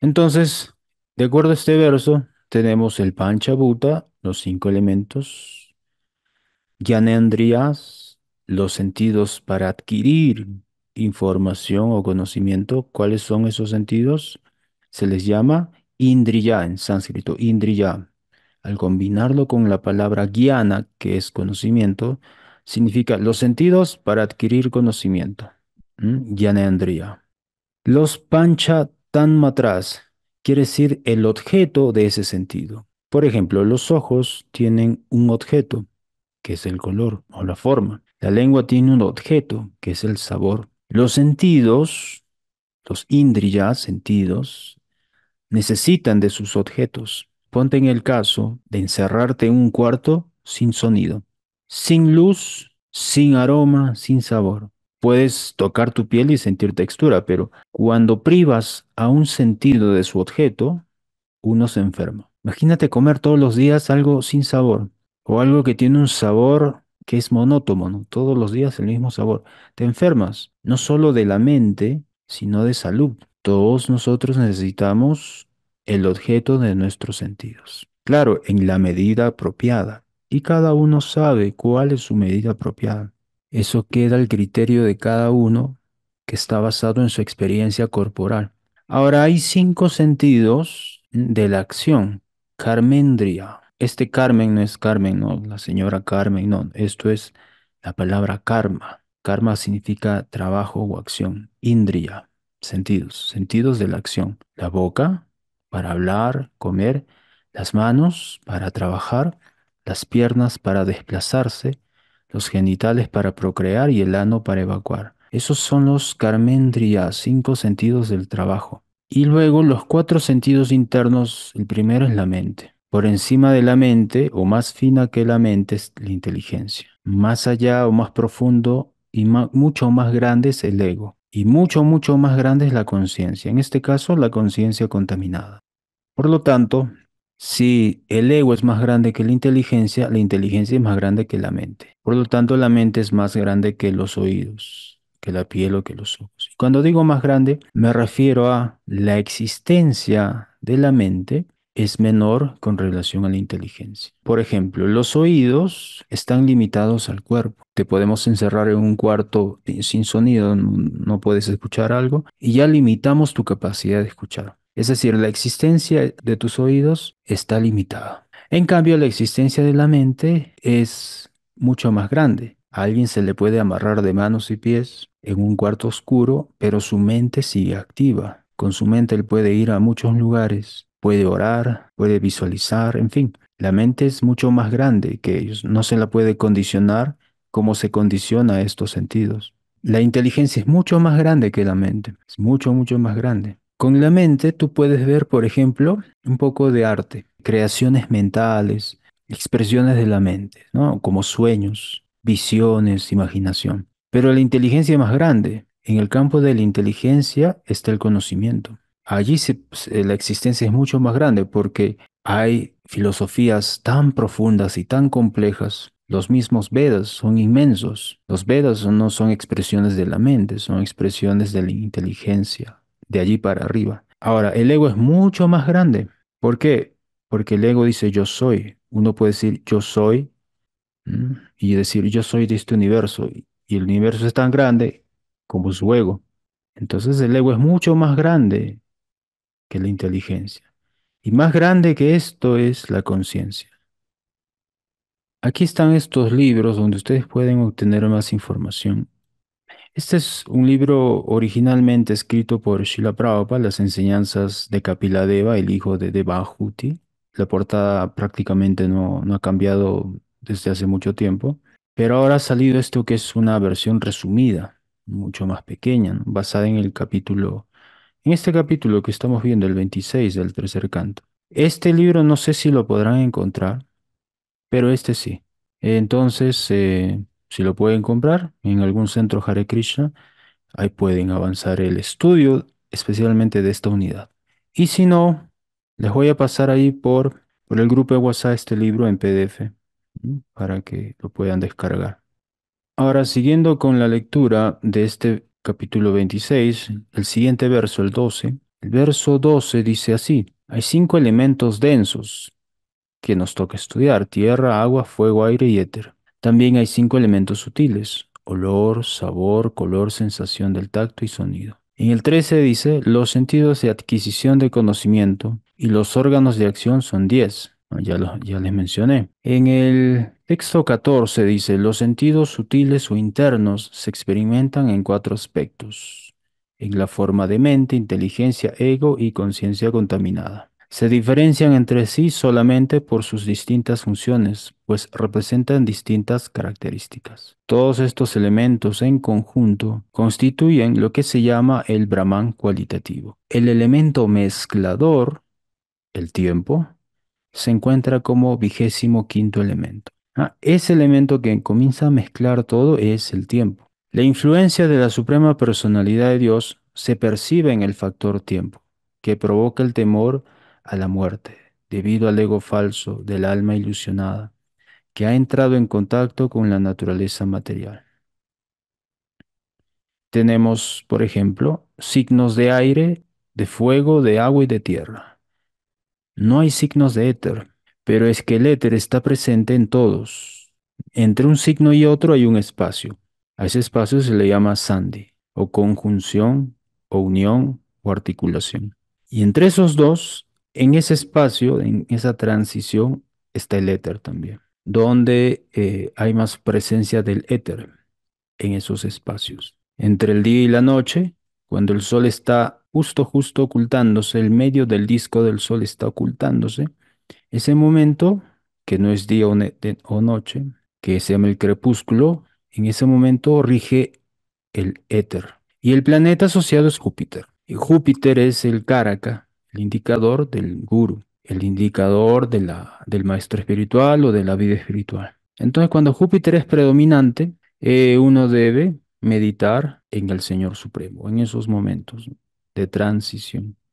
Entonces, de acuerdo a este verso, tenemos el pancha-buta, los cinco elementos, Gyanendriyas, los sentidos para adquirir información o conocimiento. ¿Cuáles son esos sentidos? Se les llama Indriya en sánscrito, Indriya. Al combinarlo con la palabra Gyana, que es conocimiento, significa los sentidos para adquirir conocimiento. ¿Mm? Los pancha TANMATRAS quiere decir el objeto de ese sentido. Por ejemplo, los ojos tienen un objeto, que es el color o la forma. La lengua tiene un objeto, que es el sabor. Los sentidos, los indriyas, sentidos, necesitan de sus objetos. Ponte en el caso de encerrarte en un cuarto sin sonido, sin luz, sin aroma, sin sabor puedes tocar tu piel y sentir textura, pero cuando privas a un sentido de su objeto, uno se enferma. Imagínate comer todos los días algo sin sabor o algo que tiene un sabor que es monótono, todos los días el mismo sabor. Te enfermas, no solo de la mente, sino de salud. Todos nosotros necesitamos el objeto de nuestros sentidos. Claro, en la medida apropiada. Y cada uno sabe cuál es su medida apropiada. Eso queda al criterio de cada uno que está basado en su experiencia corporal. Ahora hay cinco sentidos de la acción. Carmendria. Este Carmen no es Carmen, no, la señora Carmen, no. Esto es la palabra karma. Karma significa trabajo o acción. Indria, sentidos, sentidos de la acción. La boca, para hablar, comer. Las manos, para trabajar. Las piernas, para desplazarse los genitales para procrear y el ano para evacuar. Esos son los carmendrias, cinco sentidos del trabajo. Y luego los cuatro sentidos internos, el primero es la mente. Por encima de la mente, o más fina que la mente, es la inteligencia. Más allá o más profundo y mucho más grande es el ego. Y mucho, mucho más grande es la conciencia. En este caso, la conciencia contaminada. Por lo tanto, si el ego es más grande que la inteligencia, la inteligencia es más grande que la mente. Por lo tanto, la mente es más grande que los oídos, que la piel o que los ojos. Cuando digo más grande, me refiero a la existencia de la mente es menor con relación a la inteligencia. Por ejemplo, los oídos están limitados al cuerpo. Te podemos encerrar en un cuarto sin sonido, no puedes escuchar algo, y ya limitamos tu capacidad de escuchar. Es decir, la existencia de tus oídos está limitada. En cambio, la existencia de la mente es mucho más grande. A alguien se le puede amarrar de manos y pies en un cuarto oscuro, pero su mente sigue activa. Con su mente él puede ir a muchos lugares, puede orar, puede visualizar, en fin. La mente es mucho más grande que ellos. No se la puede condicionar como se condiciona estos sentidos. La inteligencia es mucho más grande que la mente. Es mucho, mucho más grande. Con la mente tú puedes ver, por ejemplo, un poco de arte, creaciones mentales, expresiones de la mente, como sueños, visiones, imaginación. Pero la inteligencia más grande, en el campo de la inteligencia está el conocimiento. Allí se, la existencia es mucho más grande porque hay filosofías tan profundas y tan complejas los mismos Vedas son inmensos. Los Vedas no son expresiones de la mente, son expresiones de la inteligencia de allí para arriba. Ahora, el ego es mucho más grande. ¿Por qué? Porque el ego dice yo soy. Uno puede decir yo soy y decir yo soy de este universo. Y el universo es tan grande como su ego. Entonces el ego es mucho más grande que la inteligencia. Y más grande que esto es la conciencia. Aquí están estos libros donde ustedes pueden obtener más información este es un libro originalmente escrito por Srila Prabhupada, Las enseñanzas de Kapiladeva, el hijo de Devahuti. La portada prácticamente no, ha cambiado desde hace mucho tiempo, pero ahora ha salido esto que es una versión resumida, mucho más pequeña, basada en el capítulo, en este capítulo que estamos viendo, el 26 del tercer canto. Este libro no sé si lo podrán encontrar, pero este sí. Entonces, eh, si lo pueden comprar en algún centro Hare Krishna, ahí pueden avanzar el estudio, especialmente de esta unidad. Y si no, les voy a pasar ahí por, por el grupo de WhatsApp este libro en PDF para que lo puedan descargar. Ahora, siguiendo con la lectura de este capítulo 26, el siguiente verso, el 12, el verso 12 dice así, hay cinco elementos densos que nos toca estudiar, tierra, agua, fuego, aire y éter. También hay cinco elementos sutiles, olor, sabor, color, sensación del tacto y sonido. En el 13 dice, los sentidos de adquisición de conocimiento y los órganos de acción son 10. Ah, ya, ya les mencioné. En el texto 14 dice, los sentidos sutiles o internos se experimentan en cuatro aspectos. En la forma de mente, inteligencia, ego y conciencia contaminada. Se diferencian entre sí solamente por sus distintas funciones, pues representan distintas características. Todos estos elementos en conjunto constituyen lo que se llama el Brahman cualitativo. El elemento mezclador, el tiempo, se encuentra como vigésimo quinto elemento. Ah, ese elemento que comienza a mezclar todo es el tiempo. La influencia de la Suprema Personalidad de Dios se percibe en el factor tiempo, que provoca el temor a la muerte, debido al ego falso del alma ilusionada que ha entrado en contacto con la naturaleza material. Tenemos, por ejemplo, signos de aire, de fuego, de agua y de tierra. No hay signos de éter, pero es que el éter está presente en todos. Entre un signo y otro hay un espacio. A ese espacio se le llama sandi o conjunción, o unión, o articulación. Y entre esos dos en ese espacio, en esa transición, está el éter también, donde eh, hay más presencia del éter en esos espacios. Entre el día y la noche, cuando el sol está justo, justo ocultándose, el medio del disco del sol está ocultándose, ese momento, que no es día o noche, que se llama el crepúsculo, en ese momento rige el éter. Y el planeta asociado es Júpiter. Y Júpiter es el Caraca, indicador del guru, el indicador de la, del maestro espiritual o de la vida espiritual. Entonces, cuando Júpiter es predominante, eh, uno debe meditar en el Señor Supremo, en esos momentos de transición.